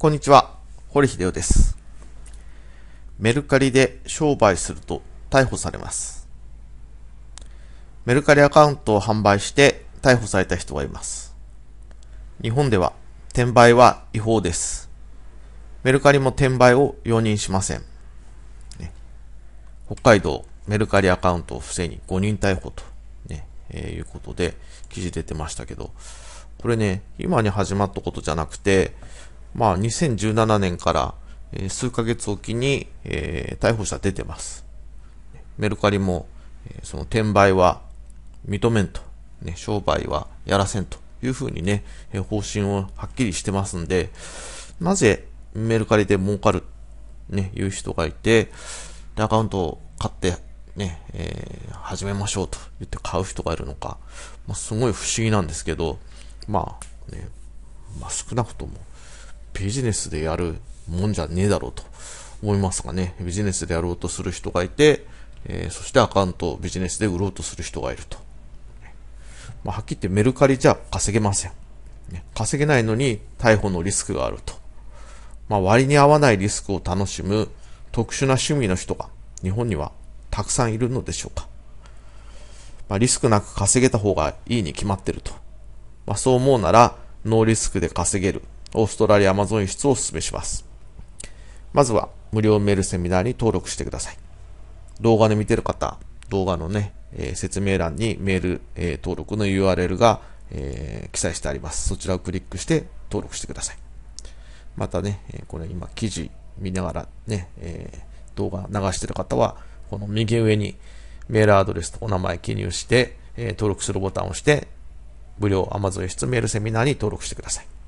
こんにちは、堀秀夫です。メルカリで商売すると逮捕されます。メルカリアカウントを販売して逮捕された人がいます。日本では転売は違法です。メルカリも転売を容認しません。ね、北海道メルカリアカウントを不正に5人逮捕と、ねえー、いうことで記事出てましたけど、これね、今に始まったことじゃなくて、まあ、2017年から、え数ヶ月おきに、え逮捕者出てます。メルカリも、えその転売は認めんと、ね、商売はやらせんというふうにね、え方針をはっきりしてますんで、なぜメルカリで儲かる、ね、いう人がいて、で、アカウントを買って、ね、えー、始めましょうと言って買う人がいるのか、まあ、すごい不思議なんですけど、まあ、ね、まあ、少なくともビジネスでやるもんじゃねえだろうと思いますがね、ビジネスでやろうとする人がいて、えー、そしてアカウントをビジネスで売ろうとする人がいると。まあ、はっきり言ってメルカリじゃ稼げません。ね、稼げないのに逮捕のリスクがあると。まあ、割に合わないリスクを楽しむ特殊な趣味の人が日本にはたくさんいるのでしょうか。まあ、リスクなく稼げた方がいいに決まってると。まあ、そう思うなら、ノーリスクで稼げるオーストラリアアマゾン輸出をお勧めします。まずは、無料メールセミナーに登録してください。動画で見てる方、動画のね、えー、説明欄にメール、えー、登録の URL が、えー、記載してあります。そちらをクリックして登録してください。またね、えこれ今記事見ながらね、え動画流してる方は、この右上にメールアドレスとお名前記入して、え登録するボタンを押して、無料 Amazon 輸出メールセミナーに登録してください。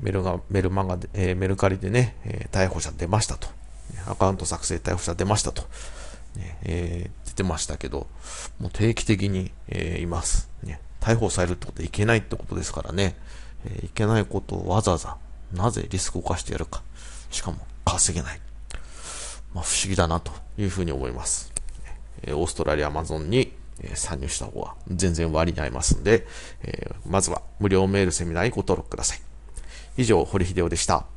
メルが、メルマガで、えー、メルカリでね、えー、逮捕者出ましたと。アカウント作成逮捕者出ましたと。ね、えー、出てましたけど、もう定期的に、えいます。ね、逮捕されるってことはいけないってことですからね、えいけないことをわざわざ、なぜリスクを犯してやるか。しかも、稼げない。まあ、不思議だなというふうに思います。えオーストラリア、アマゾンに、え参入した方が全然割に合いますんで、えまずは無料メールセミナーにご登録ください。以上、堀秀夫でした。